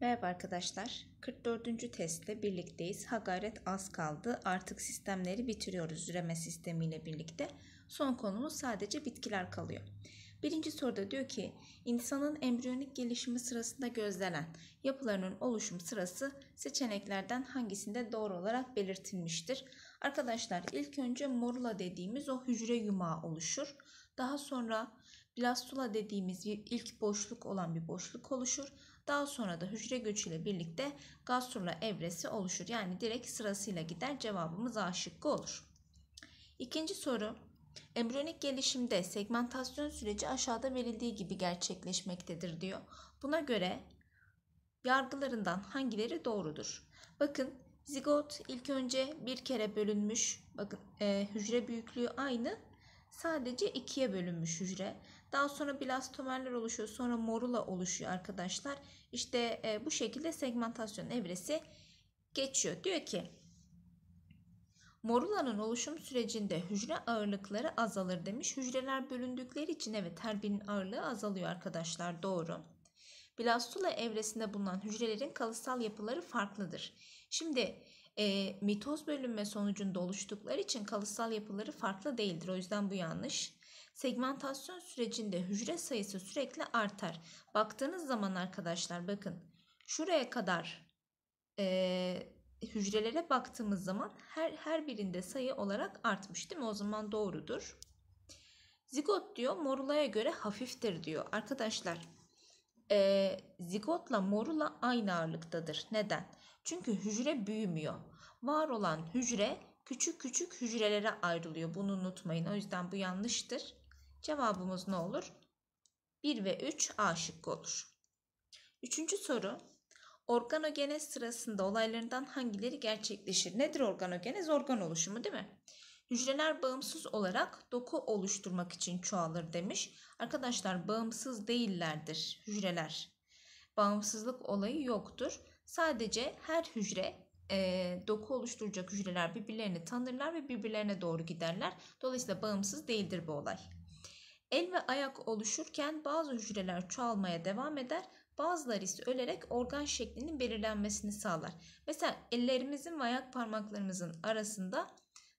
Merhaba arkadaşlar. 44. testle birlikteyiz. Ha gayret az kaldı. Artık sistemleri bitiriyoruz üreme sistemiyle birlikte. Son konumuz sadece bitkiler kalıyor. Birinci soruda diyor ki insanın embriyonik gelişimi sırasında gözlenen yapılarının oluşum sırası seçeneklerden hangisinde doğru olarak belirtilmiştir? Arkadaşlar ilk önce morula dediğimiz o hücre yumağı oluşur. Daha sonra blastula dediğimiz bir ilk boşluk olan bir boşluk oluşur. Daha sonra da hücre göçüyle birlikte gastrula evresi oluşur. Yani direkt sırasıyla gider cevabımız A şıkkı olur. İkinci soru. Embriyonik gelişimde segmentasyon süreci aşağıda verildiği gibi gerçekleşmektedir diyor. Buna göre yargılarından hangileri doğrudur? Bakın zigot ilk önce bir kere bölünmüş. Bakın e, hücre büyüklüğü aynı. Sadece ikiye bölünmüş hücre. Daha sonra blastomerler oluşuyor. Sonra morula oluşuyor arkadaşlar. İşte e, bu şekilde segmentasyon evresi geçiyor. Diyor ki Morulanın oluşum sürecinde hücre ağırlıkları azalır demiş. Hücreler bölündükleri için evet her birinin ağırlığı azalıyor arkadaşlar doğru. Blastula evresinde bulunan hücrelerin kalıtsal yapıları farklıdır. Şimdi e, mitoz bölünme sonucunda oluştukları için kalıtsal yapıları farklı değildir. O yüzden bu yanlış. Segmentasyon sürecinde hücre sayısı sürekli artar. Baktığınız zaman arkadaşlar bakın şuraya kadar e, hücrelere baktığımız zaman her, her birinde sayı olarak artmış değil mi? O zaman doğrudur. Zigot diyor morulaya göre hafiftir diyor. Arkadaşlar e, zigotla morula aynı ağırlıktadır. Neden? Çünkü hücre büyümüyor. Var olan hücre küçük küçük hücrelere ayrılıyor. Bunu unutmayın. O yüzden bu yanlıştır. Cevabımız ne olur? 1 ve 3 A şıkkı olur. Üçüncü soru. Organogenez sırasında olaylarından hangileri gerçekleşir? Nedir organogenez? Organ oluşumu değil mi? Hücreler bağımsız olarak doku oluşturmak için çoğalır demiş. Arkadaşlar bağımsız değillerdir hücreler. Bağımsızlık olayı yoktur. Sadece her hücre e, doku oluşturacak hücreler birbirlerini tanırlar ve birbirlerine doğru giderler. Dolayısıyla bağımsız değildir bu olay. El ve ayak oluşurken bazı hücreler çoğalmaya devam eder. Bazıları ise ölerek organ şeklinin belirlenmesini sağlar. Mesela ellerimizin ve ayak parmaklarımızın arasında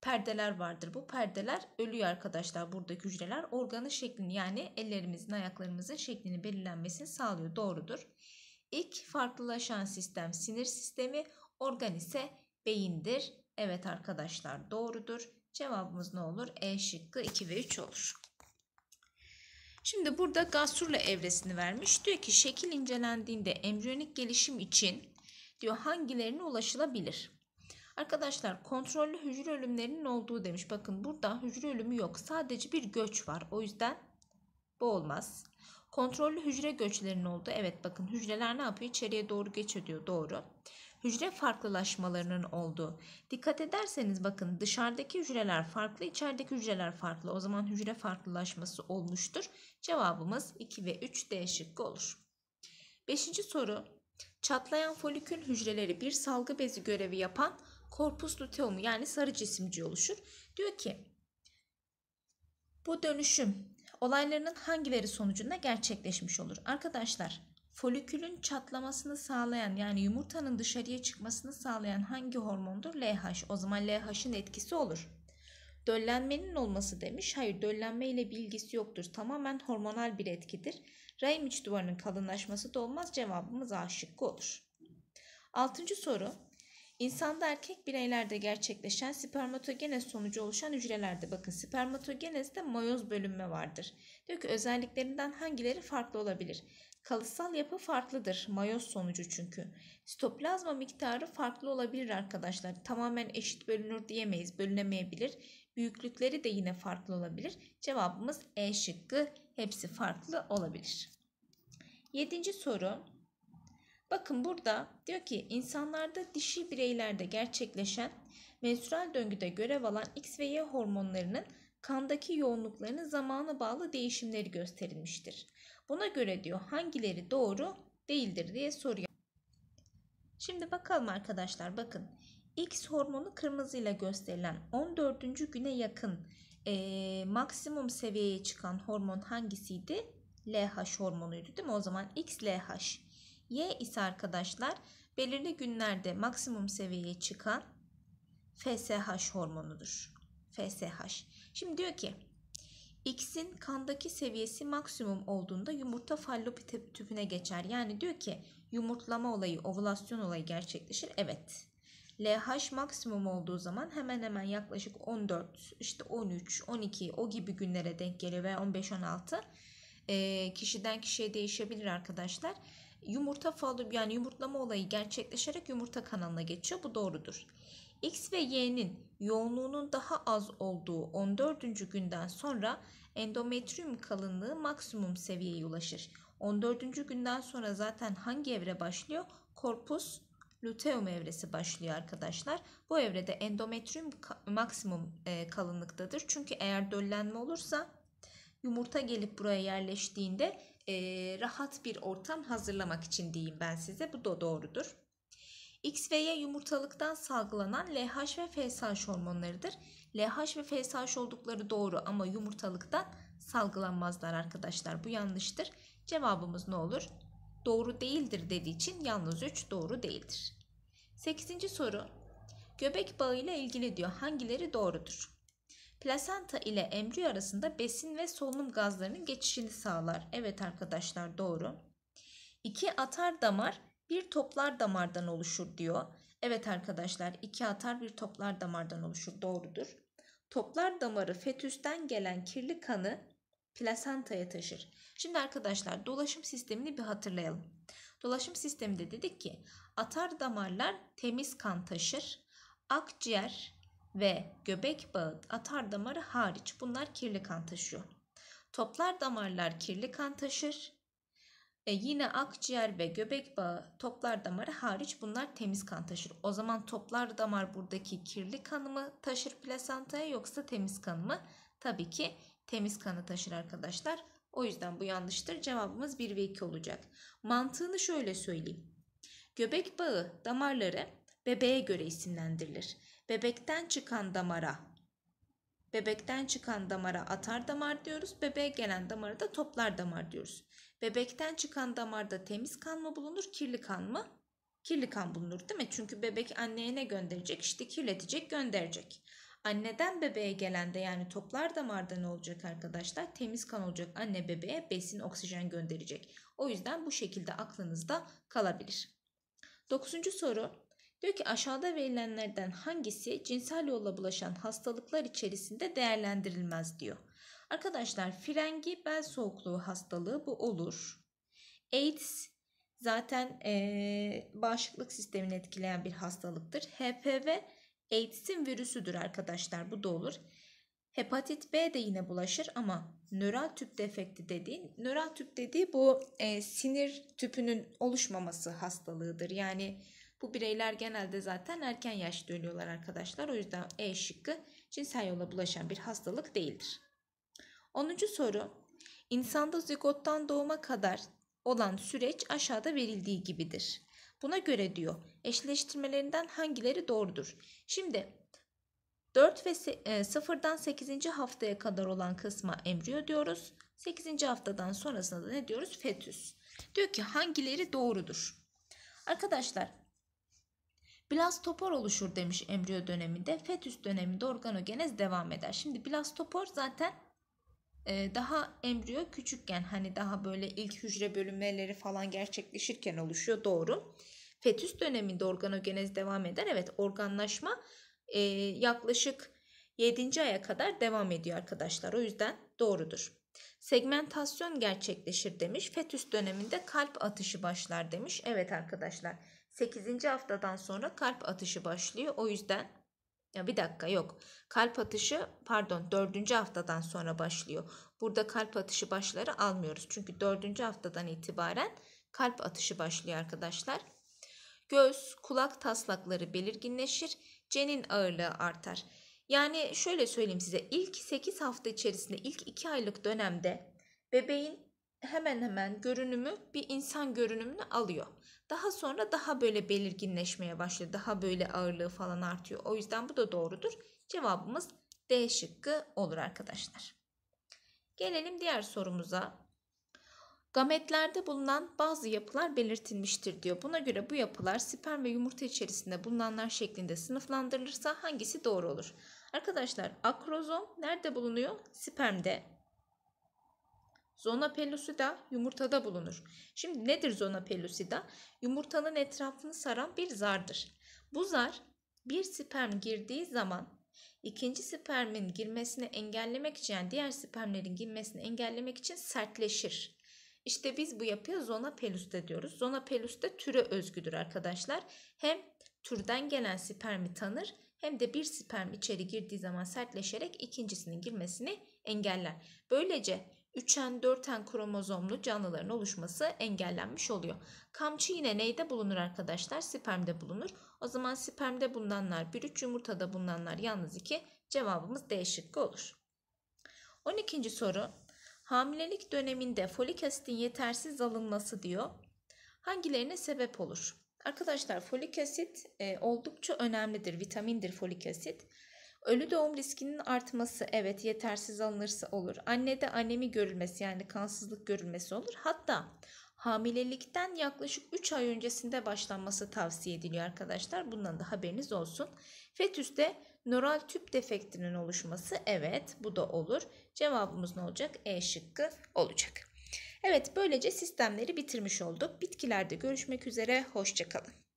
perdeler vardır. Bu perdeler ölüyor arkadaşlar. Buradaki hücreler organın şeklini yani ellerimizin ayaklarımızın şeklini belirlenmesini sağlıyor. Doğrudur. İlk farklılaşan sistem sinir sistemi, organ ise beyindir. Evet arkadaşlar doğrudur. Cevabımız ne olur? E şıkkı 2 ve 3 olur. Şimdi burada gastrula evresini vermiş. Diyor ki şekil incelendiğinde embriyonik gelişim için diyor hangilerine ulaşılabilir? Arkadaşlar kontrollü hücre ölümlerinin olduğu demiş. Bakın burada hücre ölümü yok. Sadece bir göç var. O yüzden bu olmaz. Kontrollü hücre göçlerinin oldu. Evet bakın hücreler ne yapıyor? İçeriye doğru göç ediyor. Doğru hücre farklılaşmalarının olduğu. Dikkat ederseniz bakın dışarıdaki hücreler farklı, içerideki hücreler farklı. O zaman hücre farklılaşması olmuştur. Cevabımız 2 ve 3 D şıkkı olur. Beşinci soru. Çatlayan folikül hücreleri bir salgı bezi görevi yapan korpus luteumu yani sarı cisimci oluşur. Diyor ki bu dönüşüm olaylarının hangileri sonucunda gerçekleşmiş olur? Arkadaşlar folikülün çatlamasını sağlayan yani yumurtanın dışarıya çıkmasını sağlayan hangi hormondur? LH. O zaman LH'ın etkisi olur. Döllenmenin olması demiş. Hayır döllenme ile bir ilgisi yoktur. Tamamen hormonal bir etkidir. Rahim iç duvarının kalınlaşması da olmaz. Cevabımız A şıkkı olur. Altıncı soru. İnsanda erkek bireylerde gerçekleşen spermatogenez sonucu oluşan hücrelerde bakın spermatogenezde mayoz bölünme vardır. Diyor ki özelliklerinden hangileri farklı olabilir? Kalıtsal yapı farklıdır. Mayoz sonucu çünkü. Sitoplazma miktarı farklı olabilir arkadaşlar. Tamamen eşit bölünür diyemeyiz. Bölünemeyebilir. Büyüklükleri de yine farklı olabilir. Cevabımız E şıkkı. Hepsi farklı olabilir. Yedinci soru. Bakın burada diyor ki insanlarda dişi bireylerde gerçekleşen menstrual döngüde görev alan X ve Y hormonlarının kandaki yoğunluklarının zamana bağlı değişimleri gösterilmiştir. Buna göre diyor hangileri doğru değildir diye soruyor. Şimdi bakalım arkadaşlar bakın. X hormonu kırmızıyla gösterilen 14. güne yakın e, maksimum seviyeye çıkan hormon hangisiydi? LH hormonuydu değil mi? O zaman X LH. Y ise arkadaşlar belirli günlerde maksimum seviyeye çıkan FSH hormonudur. FSH. Şimdi diyor ki X'in kandaki seviyesi maksimum olduğunda yumurta fallopi tüpüne geçer. Yani diyor ki yumurtlama olayı, ovulasyon olayı gerçekleşir. Evet. LH maksimum olduğu zaman hemen hemen yaklaşık 14, işte 13, 12 o gibi günlere denk geliyor veya 15-16 e, ee, kişiden kişiye değişebilir arkadaşlar. Yumurta fallopi yani yumurtlama olayı gerçekleşerek yumurta kanalına geçiyor. Bu doğrudur. X ve Y'nin yoğunluğunun daha az olduğu 14. günden sonra endometrium kalınlığı maksimum seviyeye ulaşır. 14. günden sonra zaten hangi evre başlıyor? Korpus luteum evresi başlıyor arkadaşlar. Bu evrede endometrium maksimum e, kalınlıktadır. Çünkü eğer döllenme olursa yumurta gelip buraya yerleştiğinde e, rahat bir ortam hazırlamak için diyeyim ben size. Bu da doğrudur. X ve Y yumurtalıktan salgılanan LH ve FSH hormonlarıdır. LH ve FSH oldukları doğru ama yumurtalıktan salgılanmazlar arkadaşlar. Bu yanlıştır. Cevabımız ne olur? Doğru değildir dediği için yalnız 3 doğru değildir. 8. soru. Göbek bağı ile ilgili diyor hangileri doğrudur? Plasenta ile embriyo arasında besin ve solunum gazlarının geçişini sağlar. Evet arkadaşlar doğru. 2 atar damar bir toplar damardan oluşur diyor. Evet arkadaşlar iki atar bir toplar damardan oluşur doğrudur. Toplar damarı fetüsten gelen kirli kanı plasentaya taşır. Şimdi arkadaşlar dolaşım sistemini bir hatırlayalım. Dolaşım sisteminde dedik ki atar damarlar temiz kan taşır. Akciğer ve göbek bağı atar damarı hariç bunlar kirli kan taşıyor. Toplar damarlar kirli kan taşır. E yine akciğer ve göbek bağı toplar damarı hariç bunlar temiz kan taşır. O zaman toplar damar buradaki kirli kanı mı taşır plasantaya yoksa temiz kanı mı? Tabii ki temiz kanı taşır arkadaşlar. O yüzden bu yanlıştır. Cevabımız 1 ve 2 olacak. Mantığını şöyle söyleyeyim. Göbek bağı damarları bebeğe göre isimlendirilir. Bebekten çıkan damara Bebekten çıkan damara atar damar diyoruz. Bebeğe gelen damara da toplar damar diyoruz. Bebekten çıkan damarda temiz kan mı bulunur, kirli kan mı? Kirli kan bulunur değil mi? Çünkü bebek anneye ne gönderecek? İşte kirletecek, gönderecek. Anneden bebeğe gelen de yani toplar damarda ne olacak arkadaşlar? Temiz kan olacak. Anne bebeğe besin, oksijen gönderecek. O yüzden bu şekilde aklınızda kalabilir. Dokuzuncu soru. Diyor ki aşağıda verilenlerden hangisi cinsel yolla bulaşan hastalıklar içerisinde değerlendirilmez diyor. Arkadaşlar frengi bel soğukluğu hastalığı bu olur. AIDS zaten e, bağışıklık sistemini etkileyen bir hastalıktır. HPV AIDS'in virüsüdür arkadaşlar bu da olur. Hepatit B de yine bulaşır ama nöral tüp defekti dediğin, nöral tüp dediği bu e, sinir tüpünün oluşmaması hastalığıdır. Yani bu bireyler genelde zaten erken yaşta ölüyorlar arkadaşlar. O yüzden E şıkkı cinsel yola bulaşan bir hastalık değildir. 10. soru. İnsanda zigottan doğuma kadar olan süreç aşağıda verildiği gibidir. Buna göre diyor eşleştirmelerinden hangileri doğrudur? Şimdi 4 ve 0'dan e, 8. haftaya kadar olan kısma embriyo diyoruz. 8. haftadan sonrasında da ne diyoruz? Fetüs. Diyor ki hangileri doğrudur? Arkadaşlar blastopor oluşur demiş embriyo döneminde. Fetüs döneminde organogenez devam eder. Şimdi blastopor zaten e, daha embriyo küçükken hani daha böyle ilk hücre bölünmeleri falan gerçekleşirken oluşuyor doğru. Fetüs döneminde organogenez devam eder. Evet organlaşma e, yaklaşık 7. aya kadar devam ediyor arkadaşlar. O yüzden doğrudur. Segmentasyon gerçekleşir demiş. Fetüs döneminde kalp atışı başlar demiş. Evet arkadaşlar 8. haftadan sonra kalp atışı başlıyor. O yüzden ya bir dakika yok. Kalp atışı pardon dördüncü haftadan sonra başlıyor. Burada kalp atışı başları almıyoruz. Çünkü dördüncü haftadan itibaren kalp atışı başlıyor arkadaşlar. Göz, kulak taslakları belirginleşir. Cenin ağırlığı artar. Yani şöyle söyleyeyim size ilk 8 hafta içerisinde ilk 2 aylık dönemde bebeğin hemen hemen görünümü bir insan görünümünü alıyor. Daha sonra daha böyle belirginleşmeye başlıyor. Daha böyle ağırlığı falan artıyor. O yüzden bu da doğrudur. Cevabımız D şıkkı olur arkadaşlar. Gelelim diğer sorumuza. Gametlerde bulunan bazı yapılar belirtilmiştir diyor. Buna göre bu yapılar sperm ve yumurta içerisinde bulunanlar şeklinde sınıflandırılırsa hangisi doğru olur? Arkadaşlar akrozom nerede bulunuyor? Spermde. Zona pellucida yumurtada bulunur. Şimdi nedir zona pellucida? Yumurtanın etrafını saran bir zardır. Bu zar bir sperm girdiği zaman ikinci spermin girmesini engellemek için yani diğer spermlerin girmesini engellemek için sertleşir. İşte biz bu yapıya zona pellucida diyoruz. Zona pellucida türe özgüdür arkadaşlar. Hem türden gelen spermi tanır hem de bir sperm içeri girdiği zaman sertleşerek ikincisinin girmesini engeller. Böylece 3n 4n kromozomlu canlıların oluşması engellenmiş oluyor. Kamçı yine neyde bulunur arkadaşlar? Spermde bulunur. O zaman spermde bulunanlar 1 3 yumurtada bulunanlar yalnız 2 cevabımız D şıkkı olur. 12. soru hamilelik döneminde folik asitin yetersiz alınması diyor. Hangilerine sebep olur? Arkadaşlar folik asit e, oldukça önemlidir. Vitamindir folik asit. Ölü doğum riskinin artması evet yetersiz alınırsa olur. Annede anemi görülmesi yani kansızlık görülmesi olur. Hatta hamilelikten yaklaşık 3 ay öncesinde başlanması tavsiye ediliyor arkadaşlar. Bundan da haberiniz olsun. Fetüste nöral tüp defektinin oluşması evet bu da olur. Cevabımız ne olacak? E şıkkı olacak. Evet böylece sistemleri bitirmiş olduk. Bitkilerde görüşmek üzere. Hoşçakalın.